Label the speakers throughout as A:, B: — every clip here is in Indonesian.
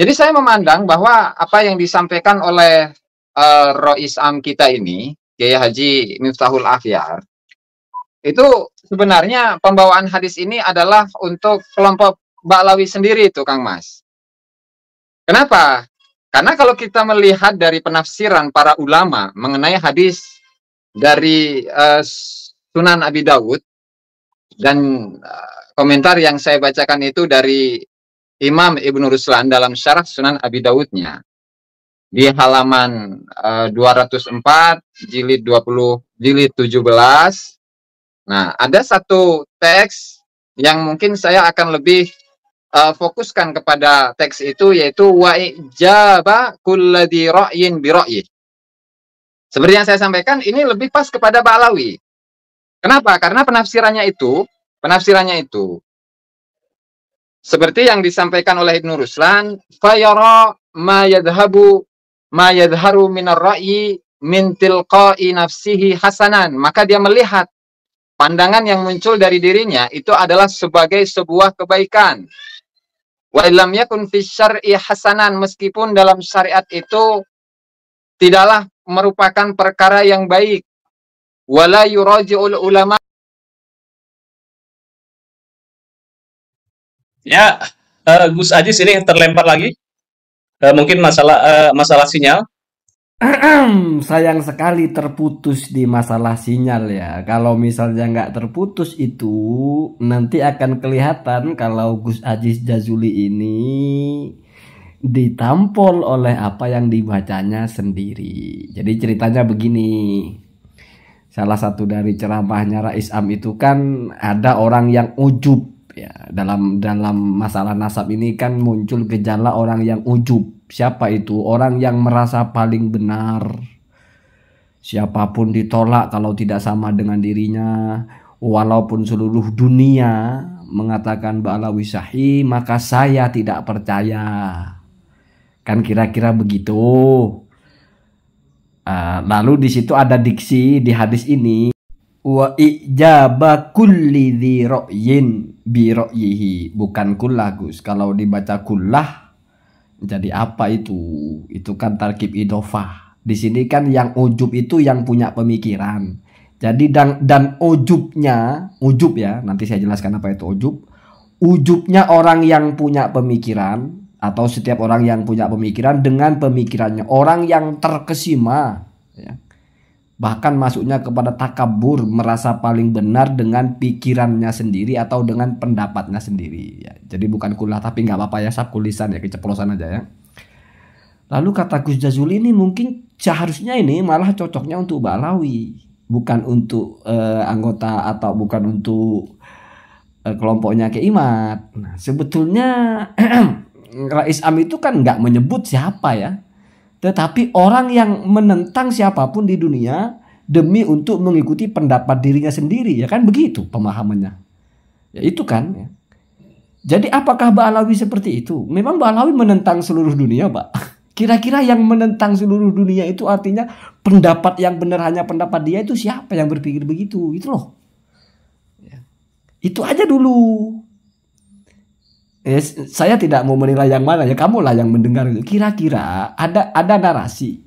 A: Jadi saya memandang bahwa apa yang disampaikan oleh uh, eh, Rois Am kita ini, Kiai Haji Miftahul Afiar, itu sebenarnya pembawaan hadis ini adalah untuk kelompok Baklawi sendiri itu Kang Mas. Kenapa? Karena kalau kita melihat dari penafsiran para ulama mengenai hadis dari uh, Sunan Abi Dawud dan uh, komentar yang saya bacakan itu dari Imam Ibnu Ruslan dalam syarah Sunan Abi Dawudnya di halaman uh, eh, 204 jilid 20 jilid 17 Nah, ada satu teks yang mungkin saya akan lebih uh, fokuskan kepada teks itu yaitu wa ijaba kulladhi ra'yin bi Seperti yang saya sampaikan ini lebih pas kepada Ba'lawi. Kenapa? Karena penafsirannya itu, penafsirannya itu seperti yang disampaikan oleh Ibnu Ruslan, fayara ma yadhabu ma yadharu minar ra'yi min tilqa'i nafsihi hasanan. Maka dia melihat pandangan yang muncul dari dirinya itu adalah sebagai sebuah kebaikan. Wa illam yakun fi syar'i hasanan meskipun dalam syariat itu tidaklah merupakan perkara yang baik. Wala yuraji'ul ulama Ya, uh, Gus Ajis ini terlempar lagi. Uh, mungkin masalah uh, masalah sinyal.
B: Sayang sekali terputus di masalah sinyal ya. Kalau misalnya nggak terputus itu nanti akan kelihatan kalau Gus Ajis Jazuli ini ditampol oleh apa yang dibacanya sendiri. Jadi ceritanya begini. Salah satu dari ceramahnya Rais Am itu kan ada orang yang ujub ya dalam dalam masalah nasab ini kan muncul gejala orang yang ujub siapa itu orang yang merasa paling benar siapapun ditolak kalau tidak sama dengan dirinya walaupun seluruh dunia mengatakan ba'alawi sahi maka saya tidak percaya kan kira-kira begitu ah, lalu di situ ada diksi di hadis ini wa ijaba kulli dhi ra'yin bi ra'yihi bukan kullah Gus kalau dibaca kullah jadi apa itu itu kan tarkib idofah di sini kan yang ujub itu yang punya pemikiran jadi dan dan ujubnya ujub ya nanti saya jelaskan apa itu ujub ujubnya orang yang punya pemikiran atau setiap orang yang punya pemikiran dengan pemikirannya orang yang terkesima ya bahkan masuknya kepada takabur merasa paling benar dengan pikirannya sendiri atau dengan pendapatnya sendiri ya jadi bukan kuliah tapi nggak apa-apa ya sab kulisan ya keceplosan aja ya lalu kata Gus Jazuli ini mungkin seharusnya ini malah cocoknya untuk Balawi bukan untuk uh, anggota atau bukan untuk uh, kelompoknya Keimat nah sebetulnya Rais Am itu kan nggak menyebut siapa ya tetapi orang yang menentang siapapun di dunia demi untuk mengikuti pendapat dirinya sendiri, ya kan begitu pemahamannya. Ya itu kan. Ya. Jadi apakah Ba'alawi seperti itu? Memang Ba'alawi menentang seluruh dunia, Pak. Kira-kira yang menentang seluruh dunia itu artinya pendapat yang benar hanya pendapat dia itu siapa yang berpikir begitu? Itu loh. Ya. Itu aja dulu eh, saya tidak mau menilai yang mana ya kamu lah yang mendengar itu kira-kira ada ada narasi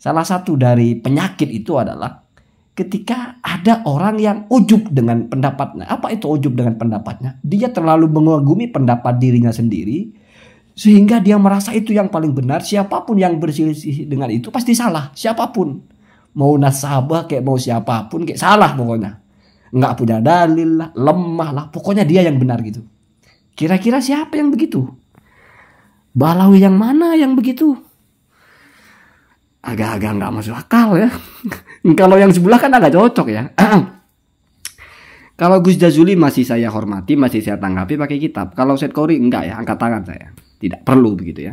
B: salah satu dari penyakit itu adalah ketika ada orang yang ujub dengan pendapatnya apa itu ujub dengan pendapatnya dia terlalu mengagumi pendapat dirinya sendiri sehingga dia merasa itu yang paling benar siapapun yang berselisih dengan itu pasti salah siapapun mau nasabah kayak mau siapapun kayak salah pokoknya nggak punya dalil lah lemah lah pokoknya dia yang benar gitu Kira-kira siapa yang begitu? Balawi yang mana yang begitu? Agak-agak nggak masuk akal ya. Kalau yang sebelah kan agak cocok ya. Kalau Gus Jazuli masih saya hormati, masih saya tanggapi pakai kitab. Kalau Set Kori enggak ya, angkat tangan saya. Tidak perlu begitu ya.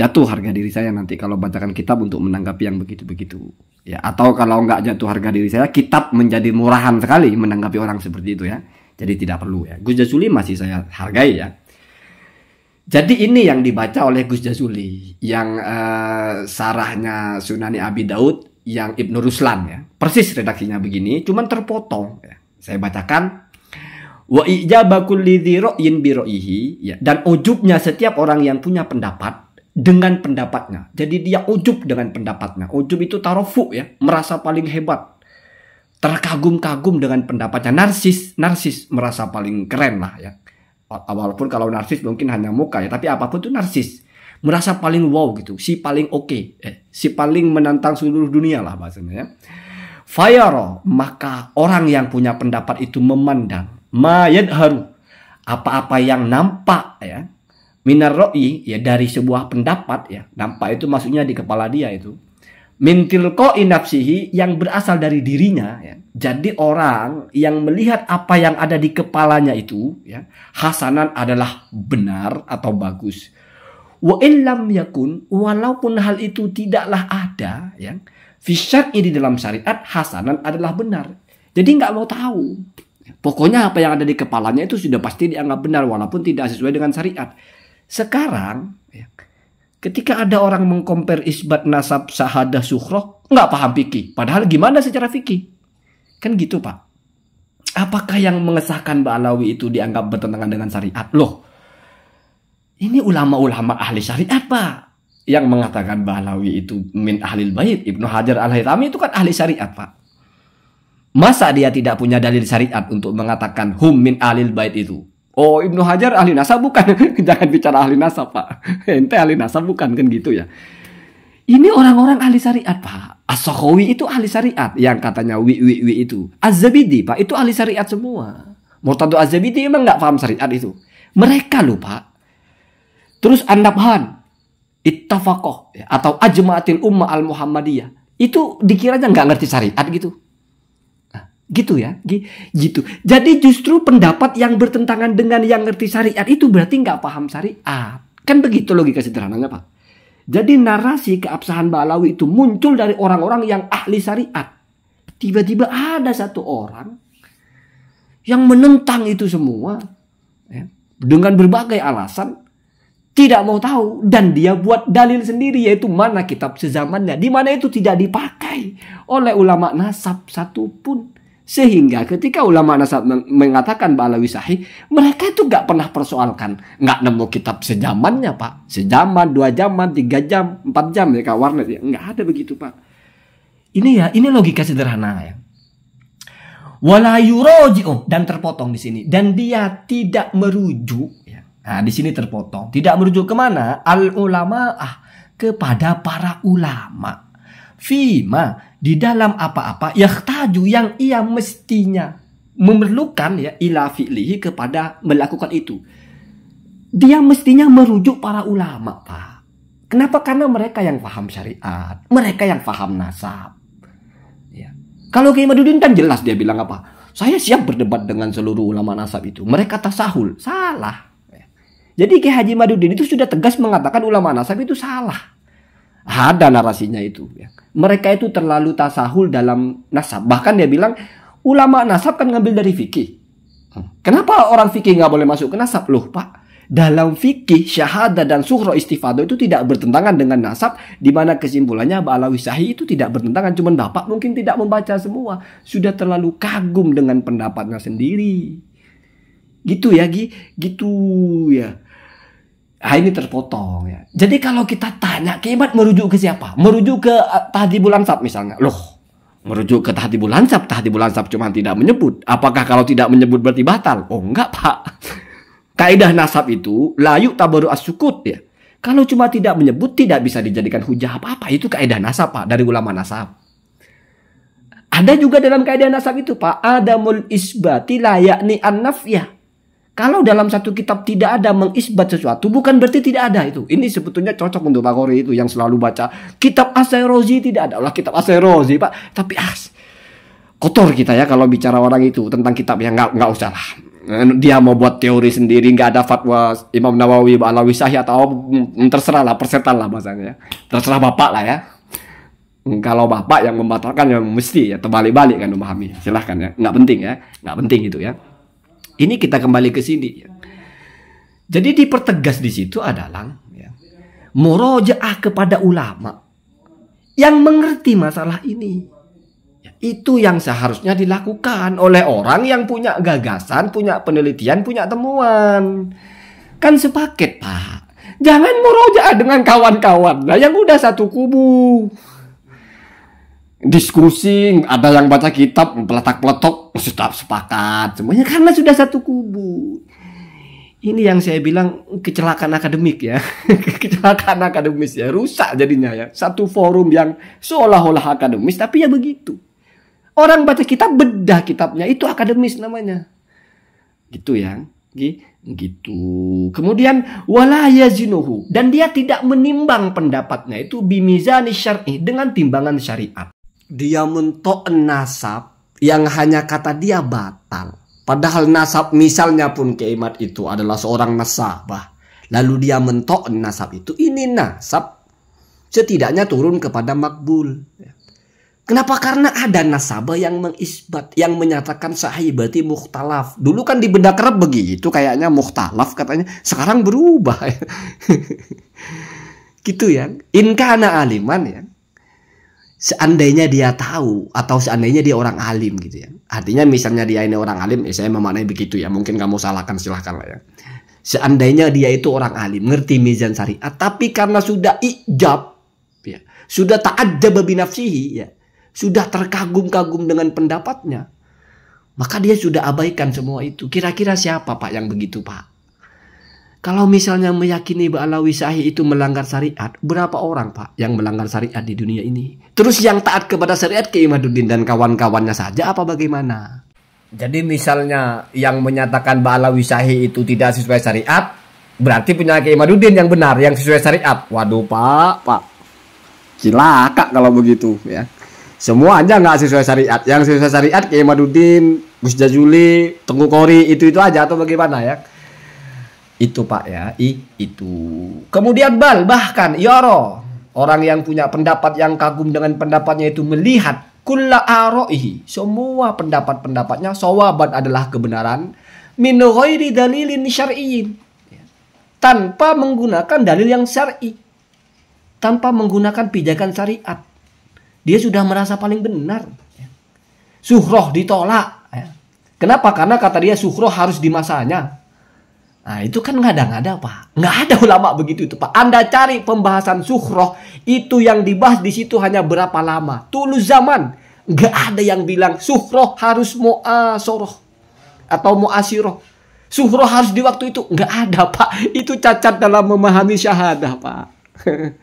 B: Jatuh harga diri saya nanti kalau bacakan kitab untuk menanggapi yang begitu-begitu. Ya, atau kalau enggak jatuh harga diri saya, kitab menjadi murahan sekali menanggapi orang seperti itu ya. Jadi tidak perlu ya. Gus Jazuli masih saya hargai ya. Jadi ini yang dibaca oleh Gus Jazuli, yang uh, sarahnya Sunani Abi Daud, yang Ibnu Ruslan ya. Persis redaksinya begini, cuman terpotong. Ya. Saya bacakan. Wa ijabakul lidhiro'in biro'ihi. Ya. Dan ujubnya setiap orang yang punya pendapat, dengan pendapatnya. Jadi dia ujub dengan pendapatnya. Ujub itu tarofu ya, merasa paling hebat terkagum-kagum dengan pendapatnya narsis narsis merasa paling keren lah ya walaupun kalau narsis mungkin hanya muka ya tapi apapun itu narsis merasa paling wow gitu si paling oke okay, eh, si paling menantang seluruh dunia lah bahasanya ya fire maka orang yang punya pendapat itu memandang mayat haru apa-apa yang nampak ya minar ya dari sebuah pendapat ya nampak itu maksudnya di kepala dia itu Mintil ko inapsihi yang berasal dari dirinya ya. jadi orang yang melihat apa yang ada di kepalanya itu ya hasanan adalah benar atau bagus wa illam yakun walaupun hal itu tidaklah ada yang fisyat ini dalam syariat hasanan adalah benar jadi nggak mau tahu pokoknya apa yang ada di kepalanya itu sudah pasti dianggap benar walaupun tidak sesuai dengan syariat sekarang Ketika ada orang mengkompar isbat nasab sahada syukroh, nggak paham fikih. Padahal gimana secara fikih? Kan gitu pak. Apakah yang mengesahkan Ba'alawi itu dianggap bertentangan dengan syariat? Loh, ini ulama-ulama ahli syariat pak. Yang mengatakan Ba'alawi itu min ahlil bait. Ibnu Hajar al-Haytami itu kan ahli syariat pak. Masa dia tidak punya dalil syariat untuk mengatakan hum min alil bait itu? Oh Ibnu Hajar ahli nasab bukan. Jangan bicara ahli nasab Pak. Ente ahli nasab bukan kan gitu ya. Ini orang-orang ahli syariat Pak. as itu ahli syariat yang katanya wi wi wi itu. az Pak itu ahli syariat semua. Murtadu az emang nggak paham syariat itu. Mereka lupa. Pak. Terus Andabhan. nabhan ya, atau ajma'atil ummah al-muhammadiyah. Itu dikiranya nggak ngerti syariat gitu. Gitu ya, gitu. Jadi justru pendapat yang bertentangan dengan yang ngerti syariat itu berarti nggak paham syariat. Kan begitu logika sederhananya Pak. Jadi narasi keabsahan Balawi itu muncul dari orang-orang yang ahli syariat. Tiba-tiba ada satu orang yang menentang itu semua ya, dengan berbagai alasan tidak mau tahu dan dia buat dalil sendiri yaitu mana kitab sezamannya di mana itu tidak dipakai oleh ulama nasab satu pun sehingga ketika ulama nasab mengatakan Ba'alawi sahih, mereka itu gak pernah persoalkan. Nggak nemu kitab sejamannya, Pak. Sejaman, dua jaman, tiga jam, empat jam. Mereka warna Ya. Nggak ada begitu, Pak. Ini ya, ini logika sederhana ya. oh Dan terpotong di sini. Dan dia tidak merujuk. Ya. Nah, di sini terpotong. Tidak merujuk kemana? al ulama ah Kepada para ulama. Fima di dalam apa-apa yahtaju yang ia mestinya memerlukan ya ila kepada melakukan itu. Dia mestinya merujuk para ulama, Pak. Kenapa? Karena mereka yang paham syariat, mereka yang paham nasab. Ya. Kalau Kiai Madudin kan jelas dia bilang apa? Saya siap berdebat dengan seluruh ulama nasab itu. Mereka tasahul, salah. Ya. Jadi Kiai Haji Madudin itu sudah tegas mengatakan ulama nasab itu salah. Ada narasinya itu. Ya mereka itu terlalu tasahul dalam nasab. Bahkan dia bilang ulama nasab kan ngambil dari fikih. Hmm. Kenapa orang fikih nggak boleh masuk ke nasab? Loh pak, dalam fikih syahada dan suhro istifado itu tidak bertentangan dengan nasab di mana kesimpulannya Ba'alawi Sahih itu tidak bertentangan cuman bapak mungkin tidak membaca semua sudah terlalu kagum dengan pendapatnya sendiri gitu ya Gi gitu ya Nah, ini terpotong ya. Jadi kalau kita tanya kiamat merujuk ke siapa? Merujuk ke eh, tadi bulan sab misalnya. Loh, merujuk ke tadi bulan sab, tadi bulan sab cuma tidak menyebut. Apakah kalau tidak menyebut berarti batal? Oh enggak pak. Kaidah nasab itu layu tabaru asyukut ya. Kalau cuma tidak menyebut tidak bisa dijadikan hujah apa-apa. Itu kaidah nasab pak dari ulama nasab. Ada juga dalam kaidah nasab itu pak. ada Adamul isbati nih an-nafyah kalau dalam satu kitab tidak ada mengisbat sesuatu, bukan berarti tidak ada itu. Ini sebetulnya cocok untuk Pak Kori itu yang selalu baca kitab Aserozi tidak ada lah kitab Aserozi Pak. Tapi as kotor kita ya kalau bicara orang itu tentang kitab yang nggak nggak usah lah. Eh, dia mau buat teori sendiri, nggak ada fatwa Imam Nawawi, Alawi Sahih atau terserah lah, persetan lah bahasanya. Ya. Terserah bapak lah ya hmm, kalau bapak yang membatalkan yang mesti ya terbalik-balik kan memahami silahkan ya nggak penting ya nggak penting itu ya ini kita kembali ke sini. Ya. Jadi dipertegas di situ adalah ya, murojaah kepada ulama yang mengerti masalah ini. Ya, itu yang seharusnya dilakukan oleh orang yang punya gagasan, punya penelitian, punya temuan. Kan sepaket, Pak. Jangan murojaah dengan kawan-kawan yang udah satu kubu diskusi, ada yang baca kitab, peletak-peletok, sudah sepakat. Semuanya karena sudah satu kubu. Ini yang saya bilang kecelakaan akademik ya. kecelakaan akademis ya, rusak jadinya ya. Satu forum yang seolah-olah akademis tapi ya begitu. Orang baca kitab bedah kitabnya itu akademis namanya. Gitu ya. Gitu. Kemudian wala yazinuhu dan dia tidak menimbang pendapatnya itu bimizani syar'i dengan timbangan syariat dia mentok nasab yang hanya kata dia batal. Padahal nasab misalnya pun keimat itu adalah seorang nasabah. Lalu dia mentok nasab itu. Ini nasab setidaknya turun kepada makbul. Kenapa? Karena ada nasabah yang mengisbat, yang menyatakan sahih berarti mukhtalaf. Dulu kan di benda kerap begitu, kayaknya mukhtalaf katanya. Sekarang berubah. gitu ya. Inkana aliman ya seandainya dia tahu atau seandainya dia orang alim gitu ya. Artinya misalnya dia ini orang alim, ya saya memaknai begitu ya. Mungkin kamu salahkan silahkan lah ya. Seandainya dia itu orang alim, ngerti mizan syariat, tapi karena sudah ijab, ya, sudah ada binafsihi, ya, sudah terkagum-kagum dengan pendapatnya, maka dia sudah abaikan semua itu. Kira-kira siapa Pak yang begitu Pak? Kalau misalnya meyakini bahwa wisahi itu melanggar syariat, berapa orang Pak yang melanggar syariat di dunia ini? Terus yang taat kepada syariat Imaduddin dan kawan-kawannya saja apa bagaimana? Jadi misalnya yang menyatakan bahwa wisahi itu tidak sesuai syariat, berarti punya Imaduddin yang benar, yang sesuai syariat. Waduh Pak, Pak. Cilaka kalau begitu ya. Semua aja nggak sesuai syariat. Yang sesuai syariat Imaduddin, Gus Jazuli, Tengku Kori itu-itu aja atau bagaimana ya? Itu Pak ya, i itu. Kemudian bal bahkan yoro orang yang punya pendapat yang kagum dengan pendapatnya itu melihat kulla aroihi semua pendapat-pendapatnya sawaban adalah kebenaran min ghairi dalilin syar'iin tanpa menggunakan dalil yang syar'i tanpa menggunakan pijakan syariat dia sudah merasa paling benar suhroh ditolak kenapa karena kata dia suhroh harus dimasanya Nah itu kan nggak ada nggak ada pak, nggak ada ulama begitu itu pak. Anda cari pembahasan suhroh itu yang dibahas di situ hanya berapa lama, tulus zaman. Nggak ada yang bilang suhroh harus muasoroh atau muasiroh. Suhroh harus di waktu itu nggak ada pak. Itu cacat dalam memahami syahadah pak.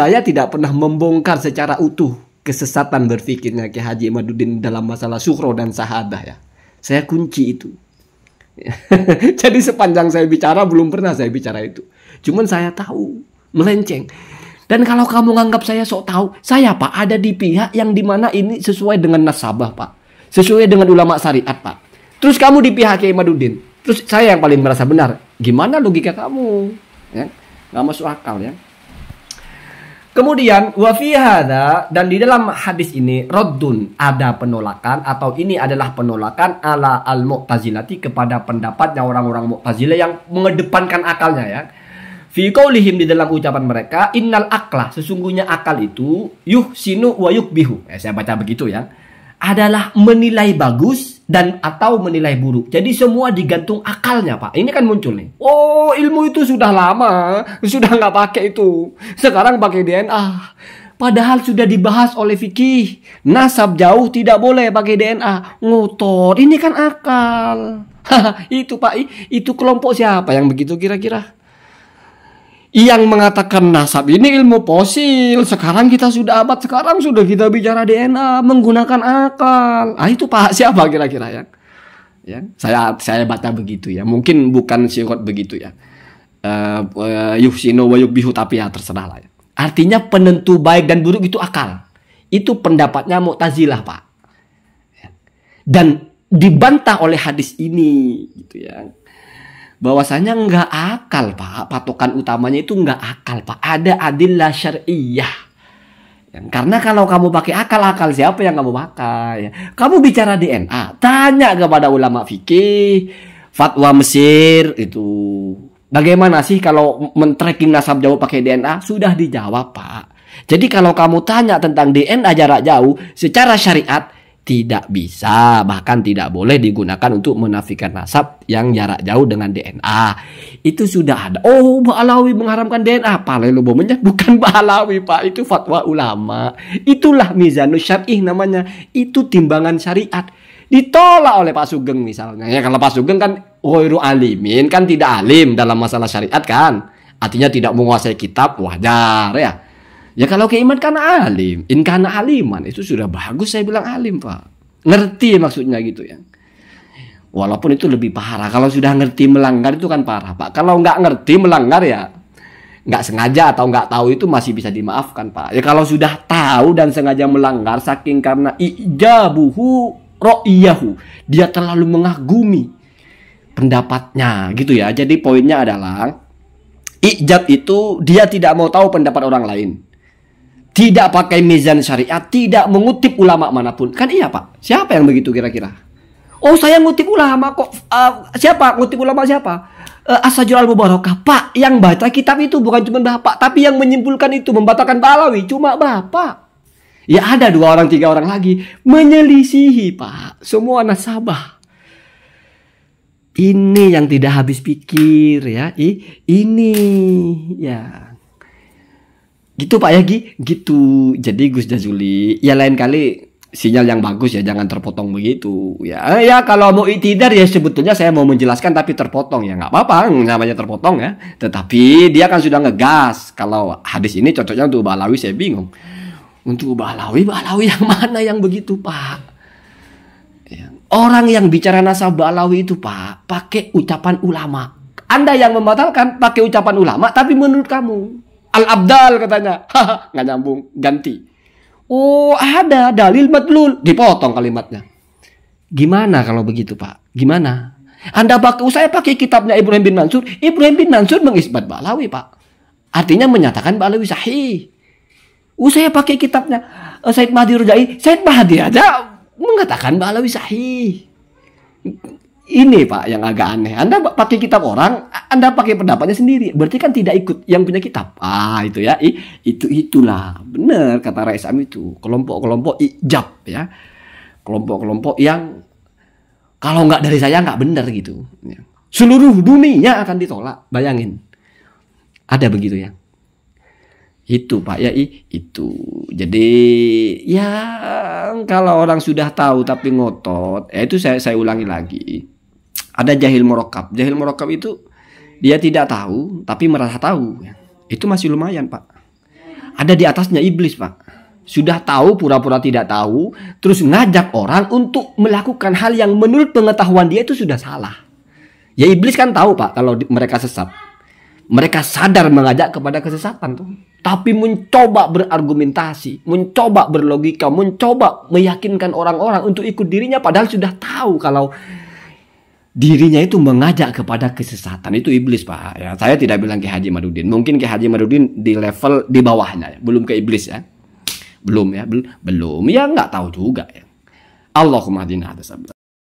B: Saya tidak pernah membongkar secara utuh kesesatan berpikirnya Ki Haji madudin dalam masalah suhroh dan syahadah ya. Saya kunci itu Jadi sepanjang saya bicara belum pernah saya bicara itu. Cuman saya tahu melenceng. Dan kalau kamu nganggap saya sok tahu, saya Pak ada di pihak yang dimana ini sesuai dengan nasabah Pak. Sesuai dengan ulama syariat Pak. Terus kamu di pihak Kiai Madudin. Terus saya yang paling merasa benar. Gimana logika kamu? Ya, nggak masuk akal ya. Kemudian wafihada dan di dalam hadis ini rodun ada penolakan atau ini adalah penolakan ala al mu'tazilati kepada pendapatnya orang-orang mu'tazilah yang mengedepankan akalnya ya. Fi qaulihim di dalam ucapan mereka innal aklah sesungguhnya akal itu yuh sinu wa bihu Ya, eh, saya baca begitu ya. Adalah menilai bagus dan atau menilai buruk. Jadi semua digantung akalnya, Pak. Ini kan muncul nih. Oh, ilmu itu sudah lama, sudah nggak pakai itu. Sekarang pakai DNA. Padahal sudah dibahas oleh fikih. Nasab jauh tidak boleh pakai DNA. Ngotot. Ini kan akal. itu Pak, itu kelompok siapa yang begitu kira-kira? yang mengatakan nasab ini ilmu fosil. Sekarang kita sudah abad sekarang sudah kita bicara DNA menggunakan akal. Ah itu pak siapa kira-kira ya? Ya, saya saya baca begitu ya. Mungkin bukan sirot begitu ya. Uh, eh, uh, eh, yuhsino tapi ya terserah lah ya. Artinya penentu baik dan buruk itu akal. Itu pendapatnya Mu'tazilah, Pak. Ya. Dan dibantah oleh hadis ini gitu ya bahwasanya nggak akal pak patokan utamanya itu nggak akal pak ada adillah syariah ya, karena kalau kamu pakai akal-akal siapa yang kamu pakai? Kamu bicara DNA, tanya kepada ulama fikih, fatwa Mesir itu. Bagaimana sih kalau men-tracking nasab jauh pakai DNA? Sudah dijawab, Pak. Jadi kalau kamu tanya tentang DNA jarak jauh secara syariat, tidak bisa bahkan tidak boleh digunakan untuk menafikan nasab yang jarak jauh dengan DNA. Itu sudah ada. Oh, Ba'alawi mengharamkan DNA. Palelobomnya bukan Ba'alawi, Pak. Itu fatwa ulama. Itulah mizanus syar'i. namanya. Itu timbangan syariat. Ditolak oleh Pak Sugeng misalnya. Ya kalau Pak Sugeng kan ghairu alimin kan tidak alim dalam masalah syariat kan. Artinya tidak menguasai kitab wajar ya. Ya kalau keiman karena alim, in karena aliman itu sudah bagus saya bilang alim pak, ngerti maksudnya gitu ya. Walaupun itu lebih parah, kalau sudah ngerti melanggar itu kan parah pak. Kalau nggak ngerti melanggar ya nggak sengaja atau nggak tahu itu masih bisa dimaafkan pak. Ya kalau sudah tahu dan sengaja melanggar saking karena ijabuhu ro'iyahu, dia terlalu mengagumi pendapatnya gitu ya. Jadi poinnya adalah ijab itu dia tidak mau tahu pendapat orang lain tidak pakai mizan syariat, tidak mengutip ulama manapun. Kan iya pak, siapa yang begitu kira-kira? Oh saya ngutip ulama kok, uh, siapa? Ngutip ulama siapa? Uh, Asajul al-Mubarakah. Pak, yang baca kitab itu bukan cuma bapak, tapi yang menyimpulkan itu, membatalkan balawi cuma bapak. Ya ada dua orang, tiga orang lagi. Menyelisihi pak, semua nasabah. Ini yang tidak habis pikir ya. Ini ya gitu Pak Yagi gitu jadi Gus Jazuli ya lain kali sinyal yang bagus ya jangan terpotong begitu ya ya kalau mau itidar ya sebetulnya saya mau menjelaskan tapi terpotong ya nggak apa-apa namanya terpotong ya tetapi dia kan sudah ngegas kalau hadis ini cocoknya untuk Balawi saya bingung untuk Balawi Balawi yang mana yang begitu Pak ya. orang yang bicara nasab Balawi itu Pak pakai ucapan ulama Anda yang membatalkan pakai ucapan ulama tapi menurut kamu Al-abdal katanya. nggak nyambung, ganti. Oh, ada dalil matlul. Dipotong kalimatnya. Gimana kalau begitu, Pak? Gimana? Anda pakai saya pakai kitabnya Ibrahim bin Mansur. Ibrahim bin Mansur mengisbat Balawi, Pak. Artinya menyatakan Balawi sahih. Usai oh, pakai kitabnya eh, Said Mahdi Rujai, Said Mahdi aja mengatakan Balawi sahih ini Pak yang agak aneh. Anda pakai kitab orang, Anda pakai pendapatnya sendiri. Berarti kan tidak ikut yang punya kitab. Ah, itu ya. itu itulah. Benar kata Rais Am itu. Kelompok-kelompok ijab ya. Kelompok-kelompok yang kalau nggak dari saya nggak benar gitu. Ya. Seluruh dunia akan ditolak. Bayangin. Ada begitu ya. Itu Pak ya itu. Jadi ya kalau orang sudah tahu tapi ngotot, ya itu saya saya ulangi lagi ada jahil murokab Jahil murokab itu dia tidak tahu tapi merasa tahu. Ya. Itu masih lumayan pak. Ada di atasnya iblis pak. Sudah tahu pura-pura tidak tahu. Terus ngajak orang untuk melakukan hal yang menurut pengetahuan dia itu sudah salah. Ya iblis kan tahu pak kalau mereka sesat. Mereka sadar mengajak kepada kesesatan tuh. Tapi mencoba berargumentasi, mencoba berlogika, mencoba meyakinkan orang-orang untuk ikut dirinya padahal sudah tahu kalau dirinya itu mengajak kepada kesesatan itu iblis pak ya saya tidak bilang ke Haji Madudin mungkin ke Haji Madudin di level di bawahnya ya. belum ke iblis ya belum ya belum belum ya nggak tahu juga ya Allahumma dina